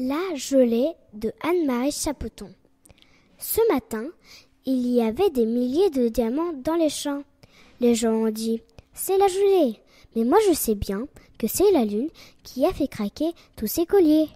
La gelée de Anne-Marie Chapoton. Ce matin, il y avait des milliers de diamants dans les champs. Les gens ont dit C'est la gelée. Mais moi je sais bien que c'est la lune qui a fait craquer tous ces colliers.